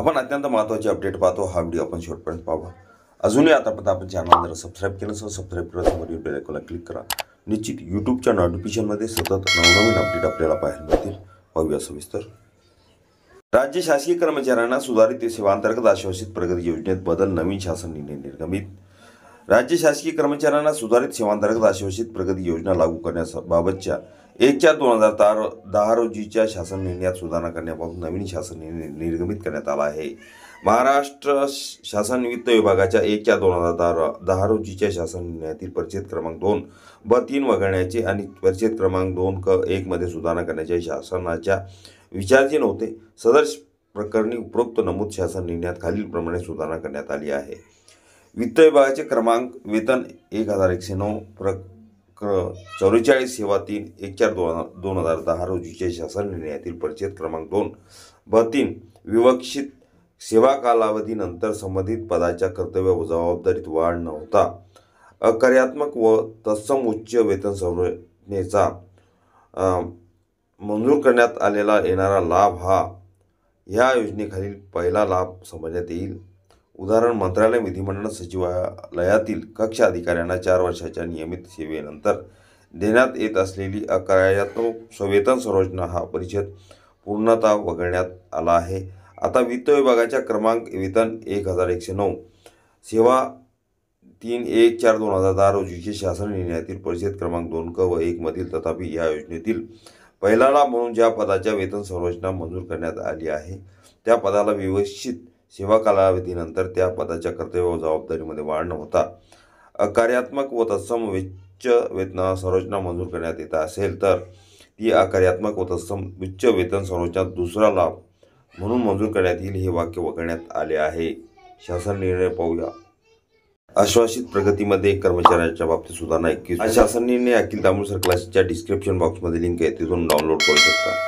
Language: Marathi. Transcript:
आपण अत्यंत महत्त्वाचे अपडेट पाहतो हा व्हिडिओ आपण शेवटपर्यंत पाहू अजूनही आतापर्यंत आपण चॅनल जर सबस्क्राईब केलं नसेल सबस्क्राईब करा समोर बेल आयकॉनला क्लिक करा निश्चित यूट्यूबच्या नोटिफिकेशनमध्ये सतत नवनवीन अपडेट आपल्याला पाहायला मिळतील पाहूया सविस्तर राज्य शासकीय कर्मचाऱ्यांना सुधारित सेवांतर्गत आश्वासित प्रगती योजनेत बदल नवीन शासन निर्णय निर्गमित राज्य शासकीय कर्मचाऱ्यांना सुधारित सेवांतर्गत आश्वासित प्रगती योजना लागू करण्याबाबतच्या एक चार दोन हजार तार दहा रोजीच्या शासन निर्णयात सुधारणा करण्यापासून नवीन शासन निर्गमित करण्यात आला आहे महाराष्ट्र शासन वित्त विभागाच्या एक चार दोन हजार दहा दहा रोजीच्या शासन निर्णयातील परिच्छेद क्रमांक दोन ब तीन वगळण्याचे आणि परिच्छेद क्रमांक दोन क एकमध्ये सुधारणा करण्याचे शासनाच्या विचारचे नव्हते सदर प्रकरणी उपरोक्त नमूद शासन निर्णयात खालीलप्रमाणे सुधारणा करण्यात आली आहे वित्त विभागाचे क्रमांक वेतन एक हजार एकशे नऊ प्र क्र चौवेचाळीस सेवा तीन एक चार दोन दोन हजार दहा रोजीच्या शासन निर्णयातील परिच्छेद क्रमांक दोन ब तीन विवक्षित सेवा कालावधीनंतर संबंधित पदाच्या कर्तव्य व जबाबदारीत वाढ नव्हता अकार्यात्मक व तत्सम उच्च वेतन संरचनेचा मंजूर करण्यात आलेला येणारा लाभ हा ह्या योजनेखालील पहिला लाभ समजण्यात येईल उदाहरण मंत्रालय विधिमंडळ सचिवालयातील कक्ष अधिकाऱ्यांना चार वर्षाच्या नियमित सेवेनंतर देण्यात येत असलेली अकार्यात्मक वेतन संरचना हा परिषद पूर्णतः वगळण्यात आला आहे आता वित्त विभागाच्या क्रमांक वेतन एक हजार एकशे नऊ सेवा तीन एक चार दोन हजार दहा रोजीचे शासन निर्णयातील परिषद क्रमांक दोन क व मधील तथापि या योजनेतील पहिला लाभ म्हणून ज्या पदाच्या वेतन संरचना मंजूर करण्यात आली आहे त्या पदाला व्यवस्थित सेवा कालावधीनंतर त्या पदाच्या कर्तव्य व जबाबदारीमध्ये वाढ होता अकार्यात्मक व तत्सम उच्च वेतन संरचना मंजूर करण्यात येत असेल तर ती अकार्यात्मक व तत्सम उच्च वेतन संरचना दुसरा लाभ म्हणून मंजूर करण्यात येईल हे वाक्य वगळण्यात आले आहे शासन निर्णय पाहूया आश्वासित प्रगतीमध्ये कर्मचाऱ्यांच्या बाबतीत सुधारणा एकवीस शासन निर्णय अखिल तांबूळ क्लासच्या डिस्क्रिप्शन बॉक्समध्ये लिंक आहे तिथून डाउनलोड करू शकता